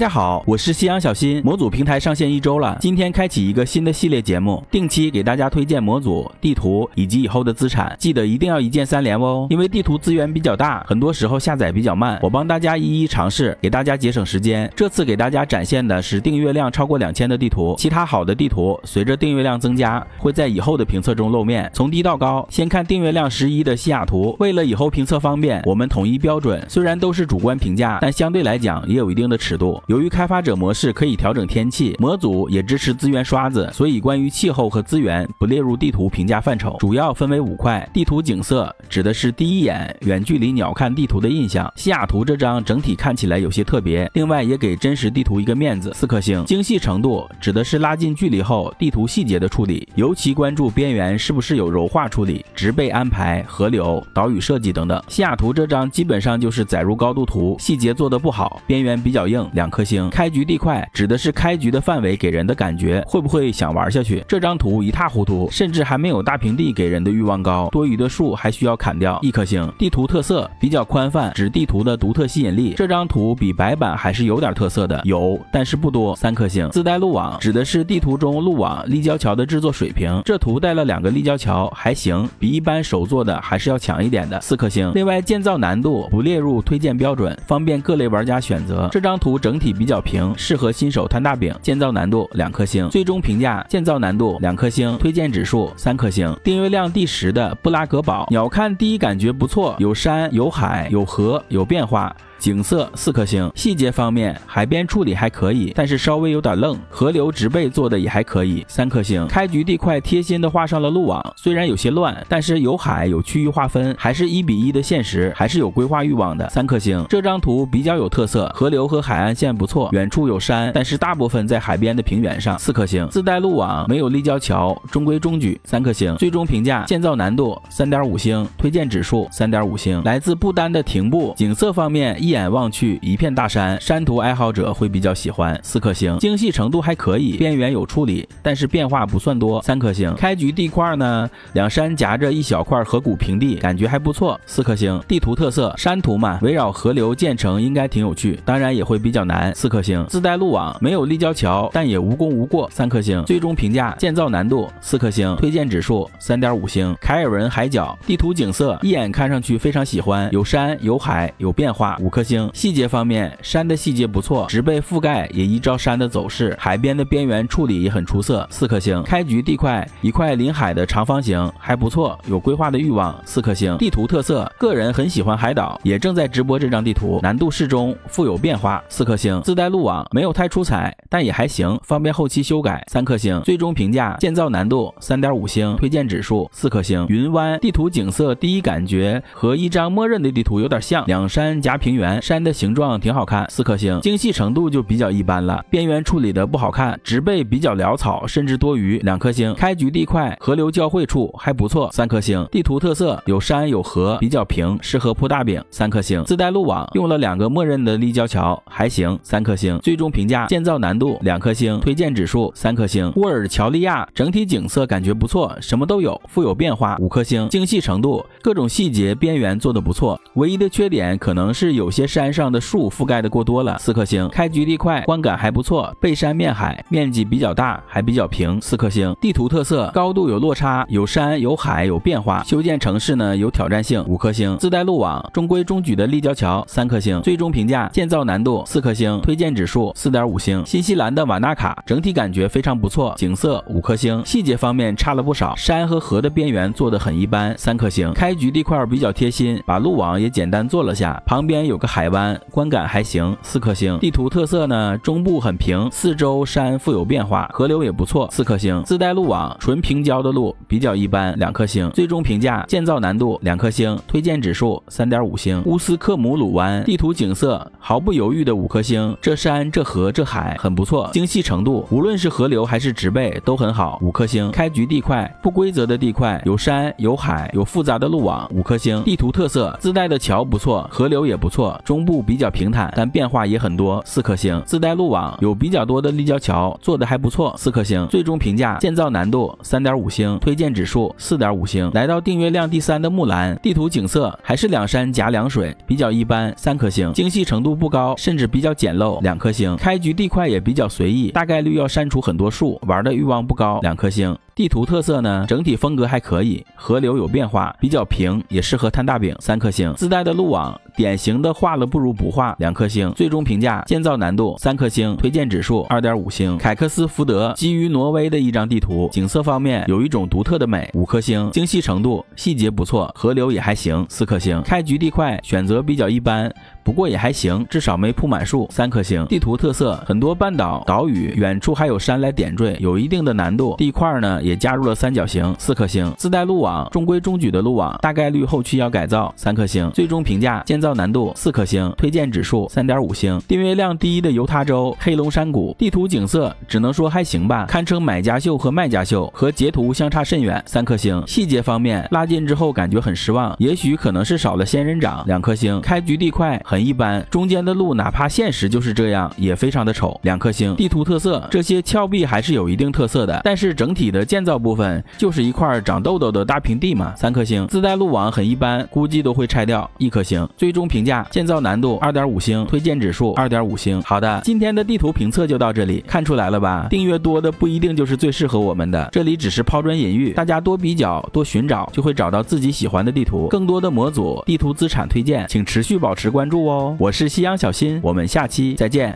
大家好，我是夕阳小新。模组平台上线一周了，今天开启一个新的系列节目，定期给大家推荐模组、地图以及以后的资产。记得一定要一键三连哦！因为地图资源比较大，很多时候下载比较慢，我帮大家一一尝试，给大家节省时间。这次给大家展现的是订阅量超过两千的地图，其他好的地图随着订阅量增加会在以后的评测中露面，从低到高，先看订阅量十一的西雅图。为了以后评测方便，我们统一标准，虽然都是主观评价，但相对来讲也有一定的尺度。由于开发者模式可以调整天气模组，也支持资源刷子，所以关于气候和资源不列入地图评价范畴。主要分为五块：地图景色指的是第一眼远距离鸟瞰地图的印象。西雅图这张整体看起来有些特别，另外也给真实地图一个面子，四颗星。精细程度指的是拉近距离后地图细节的处理，尤其关注边缘是不是有柔化处理、植被安排、河流、岛屿设计等等。西雅图这张基本上就是载入高度图，细节做的不好，边缘比较硬，两颗。颗星开局地块指的是开局的范围给人的感觉会不会想玩下去？这张图一塌糊涂，甚至还没有大平地给人的欲望高，多余的树还需要砍掉。一颗星。地图特色比较宽泛，指地图的独特吸引力。这张图比白板还是有点特色的，有但是不多。三颗星。自带路网指的是地图中路网立交桥的制作水平。这图带了两个立交桥还行，比一般手做的还是要强一点的。四颗星。另外建造难度不列入推荐标准，方便各类玩家选择。这张图整。体比较平，适合新手摊大饼，建造难度两颗星。最终评价建造难度两颗星，推荐指数三颗星。订阅量第十的布拉格堡，鸟瞰第一感觉不错，有山有海有河有变化。景色四颗星，细节方面海边处理还可以，但是稍微有点愣。河流植被做的也还可以，三颗星。开局地块贴心的画上了路网，虽然有些乱，但是有海有区域划分，还是一比一的现实，还是有规划欲望的。三颗星。这张图比较有特色，河流和海岸线不错，远处有山，但是大部分在海边的平原上。四颗星。自带路网，没有立交桥，中规中矩。三颗星。最终评价：建造难度三点五星，推荐指数三点五星。来自不丹的廷布，景色方面一。一眼望去一片大山，山图爱好者会比较喜欢，四颗星，精细程度还可以，边缘有处理，但是变化不算多，三颗星。开局地块呢，两山夹着一小块河谷平地，感觉还不错，四颗星。地图特色，山图嘛，围绕河流建成应该挺有趣，当然也会比较难，四颗星。自带路网，没有立交桥，但也无功无过，三颗星。最终评价，建造难度四颗星，推荐指数三点五星。凯尔文海角地图景色，一眼看上去非常喜欢，有山有海有变化，五颗。颗星细节方面，山的细节不错，植被覆盖也依照山的走势，海边的边缘处理也很出色。四颗星。开局地块一块临海的长方形还不错，有规划的欲望。四颗星。地图特色，个人很喜欢海岛，也正在直播这张地图，难度适中，富有变化。四颗星。自带路网没有太出彩，但也还行，方便后期修改。三颗星。最终评价，建造难度三点五星，推荐指数四颗星。云湾地图景色，第一感觉和一张默认的地图有点像，两山夹平原。山的形状挺好看，四颗星，精细程度就比较一般了，边缘处理的不好看，植被比较潦草，甚至多余，两颗星。开局地块河流交汇处还不错，三颗星。地图特色有山有河，比较平，适合铺大饼，三颗星。自带路网，用了两个默认的立交桥，还行，三颗星。最终评价：建造难度两颗星，推荐指数三颗星。沃尔乔利亚整体景色感觉不错，什么都有，富有变化，五颗星。精细程度各种细节边缘做的不错，唯一的缺点可能是有些。山上的树覆盖的过多了，四颗星。开局地块观感还不错，背山面海，面积比较大，还比较平，四颗星。地图特色，高度有落差，有山有海有变化。修建城市呢有挑战性，五颗星。自带路网，中规中矩的立交桥，三颗星。最终评价，建造难度四颗星，推荐指数四点五星。新西兰的瓦纳卡整体感觉非常不错，景色五颗星。细节方面差了不少，山和河的边缘做的很一般，三颗星。开局地块比较贴心，把路网也简单做了下，旁边有。个海湾观感还行，四颗星。地图特色呢？中部很平，四周山富有变化，河流也不错，四颗星。自带路网，纯平交的路比较一般，两颗星。最终评价：建造难度两颗星，推荐指数三点五星。乌斯克姆鲁湾地图景色毫不犹豫的五颗星，这山这河这海很不错，精细程度无论是河流还是植被都很好，五颗星。开局地块不规则的地块，有山有海有复杂的路网，五颗星。地图特色自带的桥不错，河流也不错。中部比较平坦，但变化也很多，四颗星。自带路网，有比较多的立交桥，做的还不错，四颗星。最终评价：建造难度三点五星，推荐指数四点五星。来到订阅量第三的木兰，地图景色还是两山夹两水，比较一般，三颗星。精细程度不高，甚至比较简陋，两颗星。开局地块也比较随意，大概率要删除很多树，玩的欲望不高，两颗星。地图特色呢？整体风格还可以，河流有变化，比较平，也适合摊大饼，三颗星。自带的路网，典型的。画了不如不画，两颗星。最终评价：建造难度三颗星，推荐指数二点五星。凯克斯福德基于挪威的一张地图，景色方面有一种独特的美，五颗星。精细程度细节不错，河流也还行，四颗星。开局地块选择比较一般。不过也还行，至少没铺满树，三颗星。地图特色很多半岛、岛屿，远处还有山来点缀，有一定的难度。地块呢也加入了三角形，四颗星。自带路网，中规中矩的路网，大概率后期要改造，三颗星。最终评价：建造难度四颗星，推荐指数三点五星。定位量第一的犹他州，黑龙山谷地图景色只能说还行吧，堪称买家秀和卖家秀，和截图相差甚远，三颗星。细节方面拉近之后感觉很失望，也许可能是少了仙人掌，两颗星。开局地块。很一般，中间的路哪怕现实就是这样，也非常的丑，两颗星。地图特色，这些峭壁还是有一定特色的，但是整体的建造部分就是一块长痘痘的大平地嘛，三颗星。自带路网很一般，估计都会拆掉，一颗星。最终评价，建造难度二点五星，推荐指数二点五星。好的，今天的地图评测就到这里，看出来了吧？订阅多的不一定就是最适合我们的，这里只是抛砖引玉，大家多比较多寻找，就会找到自己喜欢的地图。更多的模组地图资产推荐，请持续保持关注。哦，我是夕阳小新，我们下期再见。